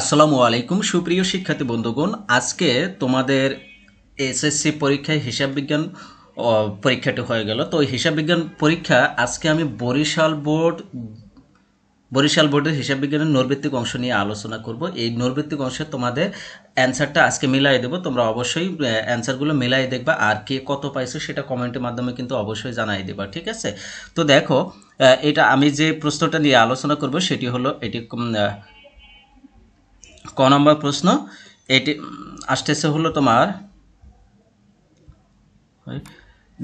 আসসালামু আলাইকুম সুপ্রিয় শিক্ষার্থী বন্ধুগণ আজকে তোমাদের এসএসসি পরীক্ষায় হিসাব বিজ্ঞান পরীক্ষাটি হয়ে গেল তো হিসাব বিজ্ঞান পরীক্ষা আজকে আমি বরিশাল বোর্ড বরিশাল বোর্ডের হিসাব বিজ্ঞানের নৈর্ভিত্তিক অংশ নিয়ে আলোচনা করব এই নৈর্ভিত্তিক অংশে তোমাদের অ্যান্সারটা আজকে মিলাই দেবো তোমরা অবশ্যই অ্যান্সারগুলো মিলাই দেখবা আর কে কত পাইছো সেটা কমেন্টের মাধ্যমে কিন্তু অবশ্যই জানাই দেবা ঠিক আছে তো দেখো এটা আমি যে প্রশ্নটা নিয়ে আলোচনা করব সেটি হলো এটি ক নম্বর প্রশ্ন এটি আসতেছে হলো তোমার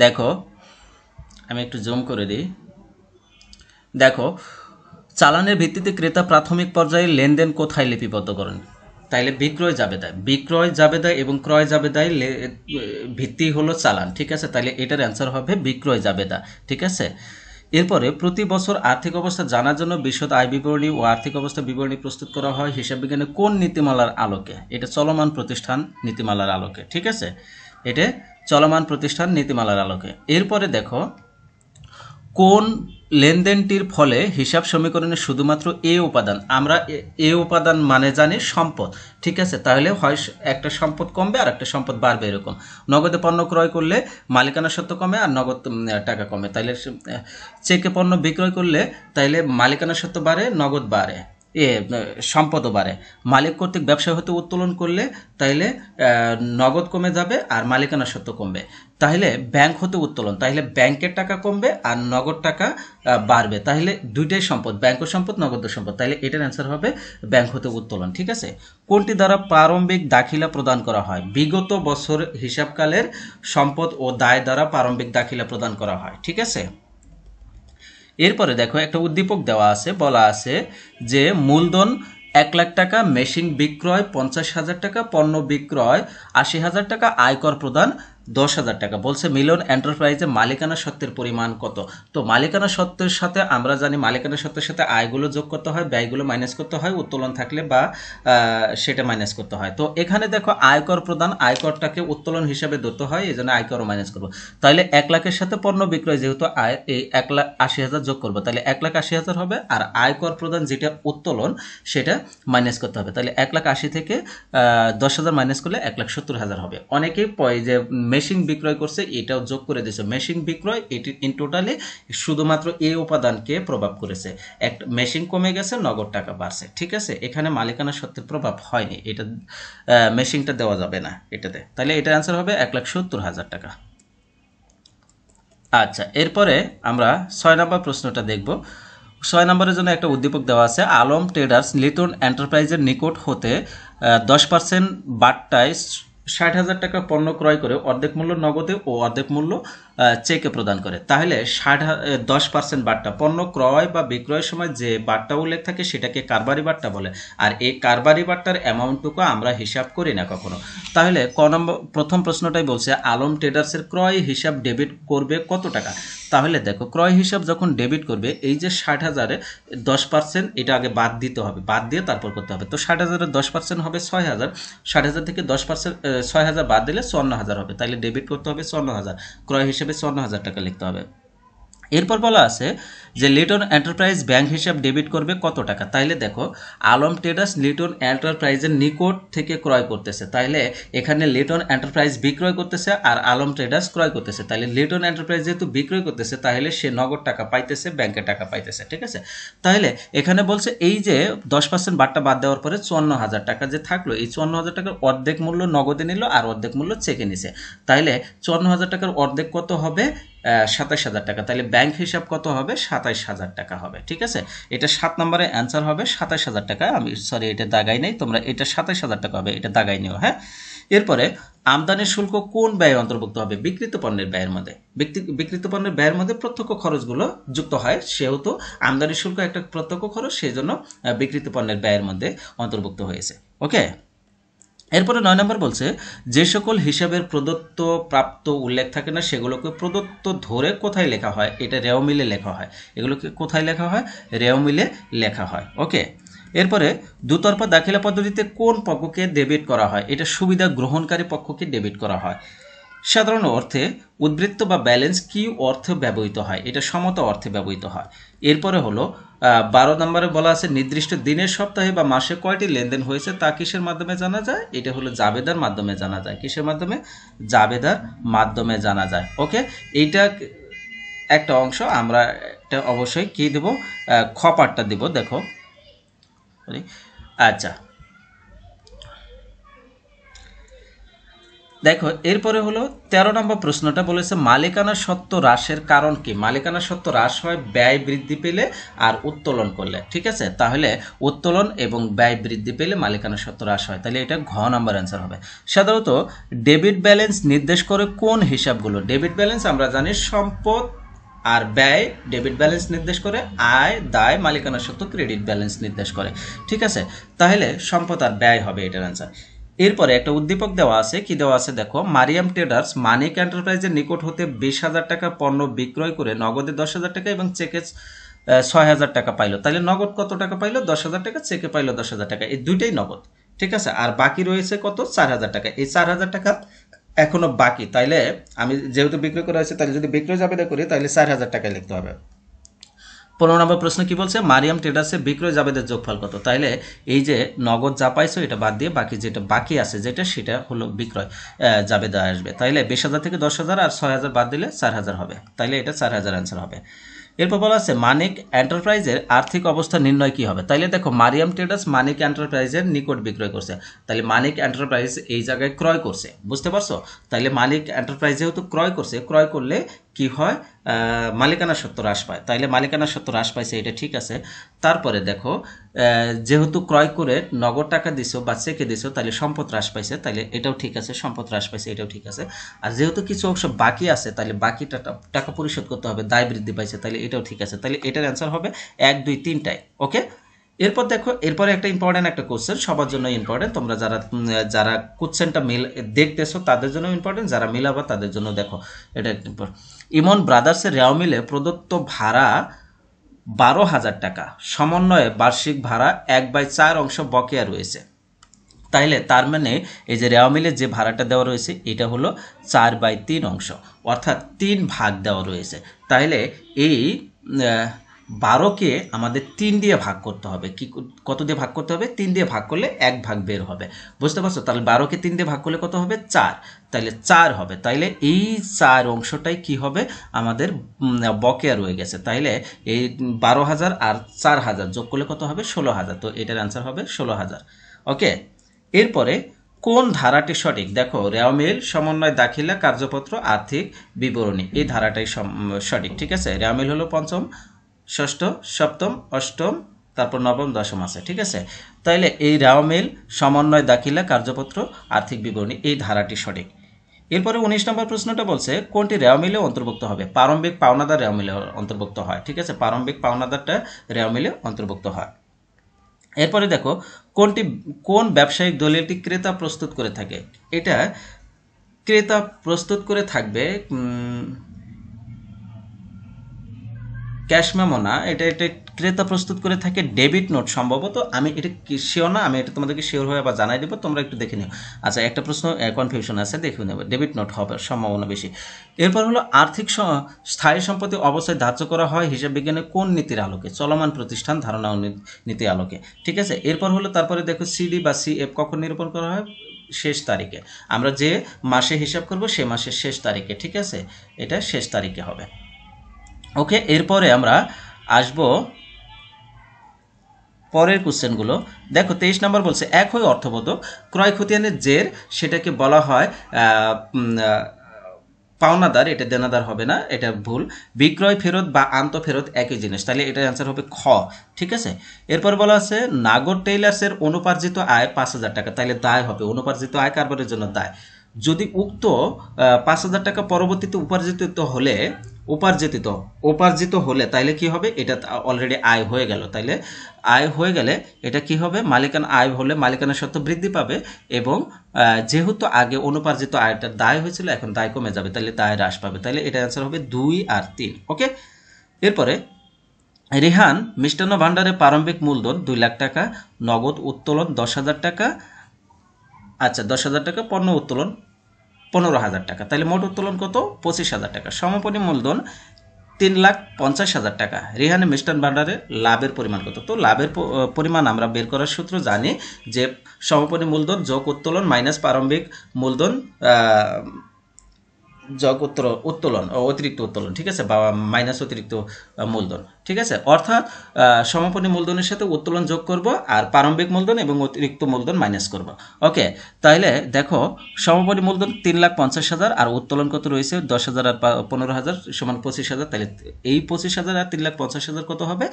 দেখো আমি একটু জুম করে দিই দেখো চালানের ভিত্তিতে ক্রেতা প্রাথমিক পর্যায়ে লেনদেন কোথায় লিপিবদ্ধ করেন তাইলে বিক্রয় যাবে জাবেদায় বিক্রয় জাবেদায় এবং ক্রয় যাবে জাবেদায় ভিত্তি হলো চালান ঠিক আছে তাহলে এটার অ্যান্সার হবে বিক্রয় জাবেদা ঠিক আছে এরপরে প্রতি বছর আর্থিক অবস্থা জানার জন্য বিশদ আয় বিবরণী ও আর্থিক অবস্থা বিবরণী প্রস্তুত করা হয় হিসাব বিজ্ঞানে কোন নীতিমালার আলোকে এটা চলমান প্রতিষ্ঠান নীতিমালার আলোকে ঠিক আছে এটা চলমান প্রতিষ্ঠান নীতিমালার আলোকে এরপরে দেখো কোন লেনদেনটির ফলে হিসাব সমীকরণে শুধুমাত্র এ উপাদান আমরা এ উপাদান মানে জানি সম্পদ ঠিক আছে তাহলে হয় একটা সম্পদ কমবে আর একটা সম্পদ বাড়বে এরকম নগদে পণ্য ক্রয় করলে মালিকানা সত্ত্ব কমে আর নগদ টাকা কমে তাইলে চেকে পণ্য বিক্রয় করলে তাহলে মালিকানা সত্ত্ব বাড়ে নগদ বাড়ে এ সম্পদও বাড়ে মালিক কর্তৃক ব্যবসা হতে উত্তোলন করলে তাইলে নগদ কমে যাবে আর মালিকানা সত্য কমবে তাহলে ব্যাংক হতে উত্তোলন তাহলে ব্যাংকের টাকা কমবে আর নগদ টাকা বাড়বে তাহলে দুইটাই সম্পদ ব্যাংক সম্পদ নগদ সম্পদ তাহলে এটার অ্যান্সার হবে ব্যাংক হতে উত্তোলন ঠিক আছে কোনটি দ্বারা প্রারম্ভিক দাখিলা প্রদান করা হয় বিগত বছর হিসাবকালের সম্পদ ও দায় দ্বারা প্রারম্ভিক দাখিলা প্রদান করা হয় ঠিক আছে এরপরে দেখো একটা উদ্দীপক দেওয়া আছে বলা আছে যে মূলধন এক লাখ টাকা মেশিন বিক্রয় পঞ্চাশ হাজার টাকা পণ্য বিক্রয় আশি হাজার টাকা আয়কর প্রদান দশ হাজার টাকা বলছে মিলন এন্টারপ্রাইজে মালিকানা সত্ত্বের পরিমাণ কত তো মালিকানা সত্ত্বের সাথে আমরা জানি মালিকানা সত্ত্বের সাথে আয়গুলো যোগ করতে হয় ব্যয়গুলো মাইনাস করতে হয় উত্তোলন থাকলে বা সেটা মাইনাস করতে হয় তো এখানে দেখো আয়কর প্রদান আয়করটাকে উত্তোলন হিসাবে ধরতে হয় এই জন্য আয়করও মাইনাস করবো তাহলে এক লাখের সাথে পণ্য বিক্রয় যেহেতু আয় এই এক লাখ আশি হাজার যোগ করবো তাহলে এক লাখ আশি হাজার হবে আর আয়কর প্রদান যেটা উত্তোলন সেটা মাইনাস করতে হবে তাহলে এক লাখ আশি থেকে দশ হাজার মাইনাস করলে এক লাখ সত্তর হাজার হবে অনেকেই যে মেশিন বিক্রয় করছে এটাও যোগ করে দিয়েছে মেশিন বিক্রয় এটি ইন টোটালি শুধুমাত্র এই উপাদানকে প্রভাব করেছে একটা মেশিন কমে গেছে নগদ টাকা বাড়ছে ঠিক আছে এখানে মালিকানা সত্যের প্রভাব হয়নি এটা মেশিনটা দেওয়া যাবে না এটাতে তাহলে এটা অ্যান্সার হবে এক লাখ সত্তর হাজার টাকা আচ্ছা এরপরে আমরা ছয় নম্বর প্রশ্নটা দেখব ছয় নম্বরের জন্য একটা উদ্দীপক দেওয়া আছে আলম ট্রেডার্স লিটন এন্টারপ্রাইজের নিকট হতে দশ পার্সেন্ট বাট্টায় ষাট হাজার টাকা পণ্য ক্রয় করে অর্ধেক মূল্য নগদে ও অর্ধেক মূল্য চেকে প্রদান করে তাহলে ষাট দশ পার্সেন্ট বাট্টা পণ্য ক্রয় বা বিক্রয়ের সময় যে বাট্টা উল্লেখ থাকে সেটাকে কারবারি বাট্টা বলে আর এই কারবারি বাট্টার অ্যামাউন্টটুকু আমরা হিসাব করি না কখনো তাহলে ক নম্বর প্রথম প্রশ্নটাই বলছে আলম ট্রেডার্সের ক্রয় হিসাব ডেবিট করবে কত টাকা তাহলে দেখো ক্রয় হিসাব যখন ডেবিট করবে এই যে ষাট হাজারে দশ পার্সেন্ট এটা আগে বাদ দিতে হবে বাদ দিয়ে তারপর করতে হবে তো ষাট হাজারে দশ পার্সেন্ট হবে ছয় হাজার ষাট হাজার থেকে দশ পার্সেন্ট ছয় হাজার বাদ দিলে চুয়ান্ন হাজার হবে তাহলে ডেবিট করতে হবে চুয়ান্ন হাজার ক্রয় হিসেবে চুয়ান্ন হাজার টাকা লিখতে হবে এরপর বলা আছে যে লিটন এন্টারপ্রাইজ ব্যাংক হিসাব ডেবিট করবে কত টাকা তাইলে দেখো আলম টেডাস লিটন এন্টারপ্রাইজের নিকট থেকে ক্রয় করতেছে তাইলে এখানে লিটন এন্টারপ্রাইজ বিক্রয় করতেছে আর আলম ট্রেডার্স ক্রয় করতেছে তাইলে লিটন এন্টারপ্রাইজ যেহেতু বিক্রয় করতেছে তাহলে সে নগদ টাকা পাইতেছে ব্যাংকে টাকা পাইতেছে ঠিক আছে তাহলে এখানে বলছে এই যে দশ পার্সেন্ট বাট্টা বাদ দেওয়ার পরে চুয়ান্ন হাজার টাকা যে থাকলো এই চুয়ান্ন হাজার টাকার অর্ধেক মূল্য নগদে নিল আর অর্ধেক মূল্য চেকে নিছে তাইলে চুয়ান্ন হাজার টাকার অর্ধেক কত হবে সাতাশ হাজার টাকা তাহলে ব্যাংক হিসাব কত হবে সাতাশ হাজার টাকা হবে ঠিক আছে এটা সাত নম্বরে অ্যান্সার হবে সাতাশ হাজার টাকা আমি সরি এটা দাগাই নেই তোমরা এটা সাতাশ হাজার টাকা হবে এটা দাগাই নিও হ্যাঁ এরপরে আমদানির শুল্ক কোন ব্যয় অন্তর্ভুক্ত হবে বিকৃত পণ্যের ব্যয়ের মধ্যে বিকৃত পণ্যের ব্যয়ের মধ্যে প্রত্যক্ষ খরচগুলো যুক্ত হয় সেহেতু আমদানি শুল্ক একটা প্রত্যক্ষ খরচ সেই জন্য বিকৃত পণ্যের ব্যয়ের মধ্যে অন্তর্ভুক্ত হয়েছে ওকে এরপরে নয় নম্বর বলছে যে সকল হিসাবের প্রদত্ত প্রাপ্ত উল্লেখ থাকে না সেগুলোকে প্রদত্ত ধরে কোথায় লেখা হয় এটা রেও মিলে লেখা হয় এগুলোকে কোথায় লেখা হয় রেও মিলে লেখা হয় ওকে এরপরে দুতরফা দাখিলা পদ্ধতিতে কোন পক্ষকে ডেবিট করা হয় এটা সুবিধা গ্রহণকারী পক্ষকে ডেবিট করা হয় সাধারণ অর্থে উদ্বৃত্ত বা ব্যালেন্স কি অর্থে ব্যবহৃত হয় এটা সমতা অর্থে ব্যবহৃত হয় এরপরে হলো বারো নম্বরে বলা আছে নির্দিষ্ট দিনের সপ্তাহে বা মাসে কয়টি লেনদেন হয়েছে তা কিসের মাধ্যমে জানা যায় এটা হলো জাবেদার মাধ্যমে জানা যায় কিসের মাধ্যমে জাবেদার মাধ্যমে জানা যায় ওকে এইটা একটা অংশ আমরা একটা অবশ্যই কী দেব খপারটা দেব দেখো আচ্ছা দেখো এরপরে হলো ১৩ নম্বর প্রশ্নটা বলেছে মালিকানা সত্ত্ব হ্রাসের কারণ কি মালিকানা সত্ত্ব হ্রাস হয় ব্যয় বৃদ্ধি পেলে আর উত্তোলন করলে ঠিক আছে তাহলে উত্তোলন এবং ব্যয় বৃদ্ধি পেলে মালিকানা সত্ত্ব হ্রাস হয় তাহলে এটা ঘ নম্বর অ্যান্সার হবে সাধারণত ডেবিট ব্যালেন্স নির্দেশ করে কোন হিসাবগুলো ডেবিট ব্যালেন্স আমরা জানি সম্পদ আর ব্যয় ডেবিট ব্যালেন্স নির্দেশ করে আয় দায় মালিকানা সত্ত্ব ক্রেডিট ব্যালেন্স নির্দেশ করে ঠিক আছে তাহলে সম্পদ আর ব্যয় হবে এটার অ্যান্সার এরপরে একটা উদ্দীপক দেওয়া আছে কি দেওয়া আছে দেখো মারিয়াম ট্রেডার্স মানিক এন্টারপ্রাইজের নিকট হতে বিশ হাজার টাকা পণ্য বিক্রয় করে নগদে দশ হাজার টাকা এবং চেকে ছয় হাজার টাকা পাইলো তাহলে নগদ কত টাকা পাইলো দশ হাজার টাকা চেকে পাইলো দশ হাজার টাকা এই দুইটাই নগদ ঠিক আছে আর বাকি রয়েছে কত চার হাজার টাকা এই চার হাজার টাকা এখনও বাকি তাইলে আমি যেহেতু বিক্রয় করা হয়েছে তাহলে যদি বিক্রয় যাবে করি তাহলে চার হাজার টাকা লিখতে হবে পনেরো নম্বর প্রশ্ন কি বলছে মারিয়াম ট্রেডার্সে বিক্রয় জাবেদের যোগফল কত তাইলে এই যে নগদ যা পাইছো এটা বাদ দিয়ে বাকি যেটা বাকি আছে যেটা সেটা হলো বিক্রয় জাবেদ আসবে তাইলে বিশ হাজার থেকে দশ হাজার আর ছয় হাজার বাদ দিলে চার হাজার হবে তাইলে এটা চার হাজার অ্যান্সার হবে এরপর বলা আছে মানিক এন্টারপ্রাইজের আর্থিক অবস্থা নির্ণয় কি হবে তাইলে দেখো মারিয়াম ট্রেডার্স মানিক এন্টারপ্রাইজের নিকট বিক্রয় করছে তাহলে মানিক এন্টারপ্রাইজ এই জায়গায় ক্রয় করছে বুঝতে পারছো তাইলে মানিক এন্টারপ্রাইজ যেহেতু ক্রয় করছে ক্রয় করলে কি হয় মালিকানা সত্য হ্রাস পায় তাইলে মালিকানা সত্য হ্রাস পাইছে এটা ঠিক আছে তারপরে দেখো যেহেতু ক্রয় করে নগদ টাকা দিছো বা চেকে দিছো তাহলে সম্পদ হ্রাস পাইছে তাহলে এটাও ঠিক আছে সম্পদ হ্রাস পাইছে এটাও ঠিক আছে আর যেহেতু কিছু অংশ বাকি আছে তাহলে বাকি টাকা পরিশোধ করতে হবে দায় বৃদ্ধি পাইছে তাহলে এটাও ঠিক আছে তাহলে এটার অ্যান্সার হবে এক দুই তিনটায় ওকে এরপর দেখো এরপরে একটা ইম্পর্টেন্ট একটা কোশ্চেন সবার জন্য ইম্পর্টেন্ট তোমরা যারা যারা কোশ্চেনটা মিল দেখতেছো তাদের জন্য ইম্পর্টেন্ট যারা মিলাবা তাদের জন্য দেখো এটা একটা ইম্পর্টেন্ট ইমন ব্রাদার্সের রেও মিলে প্রদত্ত ভাড়া বারো হাজার টাকা সমন্বয়ে বার্ষিক ভাড়া এক বাই চার অংশ বকেয়া রয়েছে তাইলে তার মানে এই যে রেওয়া মিলে যে ভাড়াটা দেওয়া রয়েছে এটা হলো চার বাই তিন অংশ অর্থাৎ তিন ভাগ দেওয়া রয়েছে তাইলে এই বারোকে আমাদের তিন দিয়ে ভাগ করতে হবে কি কত দিয়ে ভাগ করতে হবে তিন দিয়ে ভাগ করলে এক ভাগ বের হবে বুঝতে পারছো তাহলে বারোকে তিন দিয়ে ভাগ করলে কত হবে চার তাহলে চার হবে তাইলে এই চার অংশটাই কি হবে আমাদের বকেয়া রয়ে গেছে তাইলে এই বারো হাজার আর চার হাজার যোগ করলে কত হবে ষোলো হাজার তো এটার অ্যান্সার হবে ষোলো হাজার ওকে এরপরে কোন ধারাটি সঠিক দেখো রেওমিল সমন্বয় দাখিলা কার্যপত্র আর্থিক বিবরণী এই ধারাটাই সঠিক ঠিক আছে রেওমিল হলো পঞ্চম ষষ্ঠ সপ্তম অষ্টম তারপর নবম দশম আছে ঠিক আছে তাইলে এই রাওমেল সমন্বয় দাখিলা কার্যপত্র আর্থিক বিবরণী এই ধারাটি সঠিক এরপরে উনিশ নম্বর প্রশ্নটা বলছে কোনটি রেওমিলে অন্তর্ভুক্ত হবে প্রারম্ভিক পাওনাদার রেওমিলে অন্তর্ভুক্ত হয় ঠিক আছে প্রারম্ভিক পাওনাদারটা রেওমিলে অন্তর্ভুক্ত হয় এরপরে দেখো কোনটি কোন ব্যবসায়িক দলিলটি ক্রেতা প্রস্তুত করে থাকে এটা ক্রেতা প্রস্তুত করে থাকবে ক্যাশ মেমো না এটা এটা ক্রেতা প্রস্তুত করে থাকে ডেবিট নোট সম্ভবত আমি এটা শিওর না আমি এটা তোমাদেরকে শিওর হয়ে আবার জানাই দেবো তোমরা একটু দেখে নিও আচ্ছা একটা প্রশ্ন কনফিউশন আছে দেখে নেবো ডেবিট নোট হবে সম্ভাবনা বেশি এরপর হলো আর্থিক স্থায়ী সম্পত্তি অবশ্যই ধার্য করা হয় হিসাব বিজ্ঞানে কোন নীতির আলোকে চলমান প্রতিষ্ঠান ধারণা নীতি আলোকে ঠিক আছে এরপর হলো তারপরে দেখো সিডি বা সি এফ কখন নিরূপণ করা হয় শেষ তারিখে আমরা যে মাসে হিসাব করব সে মাসের শেষ তারিখে ঠিক আছে এটা শেষ তারিখে হবে ওকে এরপরে আমরা আসব পরের কোশ্চেনগুলো দেখো তেইশ নম্বর বলছে এক হয় অর্থবোধক ক্রয় খতিয়ানের জের সেটাকে বলা হয় পাওনাদার এটা দেনাদার হবে না এটা ভুল বিক্রয় ফেরত বা আন্ত ফেরত একই জিনিস তাহলে এটার অ্যান্সার হবে খ ঠিক আছে এরপর বলা আছে নাগর টেইলার্সের অনুপার্জিত আয় পাঁচ হাজার টাকা তাহলে দায় হবে অনুপার্জিত আয় কারবারের জন্য দায় যদি উক্ত পাঁচ হাজার টাকা পরবর্তীতে উপার্জিত হলে উপার্জিত উপার্জিত হলে তাইলে কি হবে এটা অলরেডি আয় হয়ে গেল তাইলে আয় হয়ে গেলে এটা কি হবে মালিকানা আয় হলে মালিকানা সত্ত্ব বৃদ্ধি পাবে এবং যেহেতু আগে অনুপার্জিত আয়টার দায় হয়েছিল এখন দায় কমে যাবে তাহলে দায় হ্রাস পাবে তাহলে এটা অ্যান্সার হবে দুই আর তিন ওকে এরপরে রেহান মিষ্টান্ন ভাণ্ডারে প্রারম্ভিক মূলধন দুই লাখ টাকা নগদ উত্তোলন দশ হাজার টাকা আচ্ছা দশ হাজার টাকা পণ্য উত্তোলন পনেরো হাজার টাকা তাহলে মোট উত্তোলন কত পঁচিশ হাজার টাকা সমপরি মূলধন তিন লাখ পঞ্চাশ হাজার টাকা রিহানে মিষ্টান ভান্ডারে লাভের পরিমাণ কত তো লাভের পরিমাণ আমরা বের করার সূত্র জানি যে সমাপনী মূলধন যোগ উত্তোলন মাইনাস প্রারম্ভিক মূলধন যোগ উত্তর উত্তোলন অতিরিক্ত উত্তোলন ঠিক আছে বা মাইনাস অতিরিক্ত মূলধন ঠিক আছে অর্থাৎ সমাপনী মূলধনের সাথে উত্তোলন যোগ করব আর প্রারম্ভিক মূলধন এবং অতিরিক্ত মূলধন মাইনাস করব ওকে তাহলে দেখো সমাপনী মূলধন তিন লাখ পঞ্চাশ হাজার আর উত্তোলন কত রয়েছে দশ হাজার আর পনেরো হাজার সমান পঁচিশ হাজার তাহলে এই পঁচিশ হাজার আর তিন লাখ পঞ্চাশ হাজার কত হবে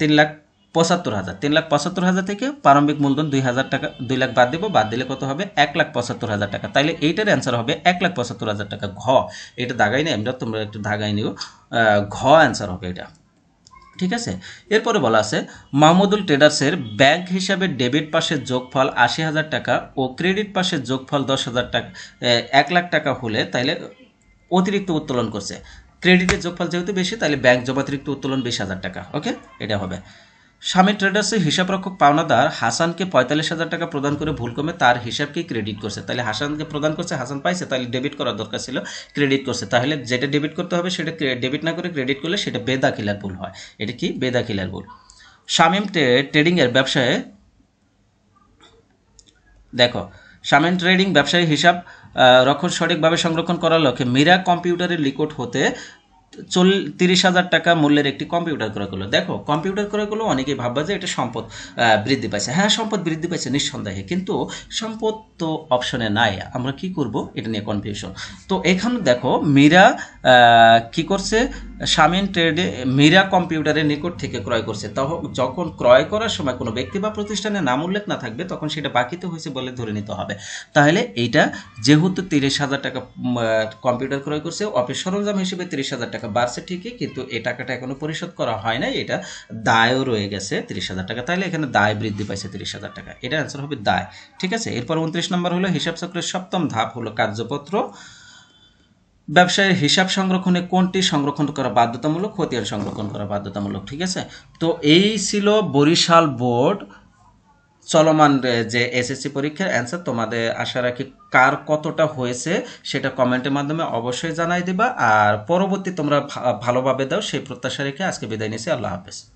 তিন লাখ পঁচাত্তর হাজার তিন লাখ পঁচাত্তর হাজার থেকে প্রারম্ভিক মূলধন দুই হাজার টাকা দুই লাখ বাদ দেবো বাদ দিলে কত হবে এক লাখ পঁচাত্তর হাজার টাকা তাইলে এইটার অ্যান্সার হবে এক লাখ পঁচাত্তর হাজার টাকা ঘ এটা দাগাই নেই আমরা তোমরা একটু দাগাই নিও ঘ অ্যান্সার হবে এটা ঠিক আছে এরপরে বলা আছে মাহমুদুল ট্রেডার্সের ব্যাংক হিসাবে ডেবিট পাশের যোগফল আশি হাজার টাকা ও ক্রেডিট পাশের যোগফল দশ হাজার টাকা এক লাখ টাকা হলে তাইলে অতিরিক্ত উত্তোলন করছে ক্রেডিটের যোগফল যেহেতু বেশি তাহলে ব্যাংক জমাতিরিক্ত উত্তোলন বিশ হাজার টাকা ওকে এটা হবে স্বামী ট্রেডার্সের হিসাবরক্ষক পাওনাদার হাসানকে পঁয়তাল্লিশ হাজার টাকা প্রদান করে ভুল কমে তার হিসাবকে ক্রেডিট করছে তাহলে হাসানকে প্রদান করছে হাসান পাইছে তাহলে ডেবিট করার দরকার ছিল ক্রেডিট করছে তাহলে যেটা ডেবিট করতে হবে সেটা ডেবিট না করে ক্রেডিট করলে সেটা বেদাখিলার ভুল হয় এটা কি বেদাখিলার ভুল শামীম ট্রেডিংয়ের ব্যবসায় দেখো শামিম ট্রেডিং ব্যবসায়ী হিসাব রক্ষণ সঠিকভাবে সংরক্ষণ করার লক্ষ্যে মীরা কম্পিউটারের লিকোড হতে চল তিরিশ হাজার টাকা মূল্যের একটি কম্পিউটার ক্রয় করলো দেখো কম্পিউটার ক্রয় করলো অনেকেই ভাববা যে এটা সম্পদ বৃদ্ধি পাইছে হ্যাঁ সম্পদ বৃদ্ধি পাইছে নিঃসন্দেহে কিন্তু সম্পদ তো অপশনে নাই আমরা কি করব এটা নিয়ে কনফিউশন তো এখানে দেখো মীরা কি করছে সামিন ট্রেডে মীরা কম্পিউটারের নিকট থেকে ক্রয় করছে যখন ক্রয় করার সময় কোনো ব্যক্তি বা প্রতিষ্ঠানের নাম উল্লেখ না থাকবে তখন সেটা বাকিত হয়েছে বলে ধরে নিতে হবে তাহলে এইটা যেহেতু তিরিশ হাজার টাকা কম্পিউটার ক্রয় করছে অফিস সরঞ্জাম হিসেবে তিরিশ হাজার টাকা বাড়ছে ঠিকই কিন্তু এ টাকাটা এখনো পরিশোধ করা হয় নাই এটা দায়ও রয়ে গেছে তিরিশ হাজার টাকা তাহলে এখানে দায় বৃদ্ধি পাইছে তিরিশ হাজার টাকা এটা অ্যান্সার হবে দায় ঠিক আছে এরপর উনত্রিশ নম্বর হলো হিসাব চক্রের সপ্তম ধাপ হলো কার্যপত্র ব্যবসায়ের হিসাব সংরক্ষণে কোনটি সংরক্ষণ করা বাধ্যতামূলক খতিয়ান সংরক্ষণ করা বাধ্যতামূলক ঠিক আছে তো এই ছিল বরিশাল বোর্ড চলমান যে এসএসসি পরীক্ষার অ্যান্সার তোমাদের আশা রাখি কার কতটা হয়েছে সেটা কমেন্টের মাধ্যমে অবশ্যই জানাই দিবা আর পরবর্তী তোমরা ভালোভাবে দাও সেই প্রত্যাশা রেখে আজকে বিদায় নিয়েছি আল্লাহ হাফেজ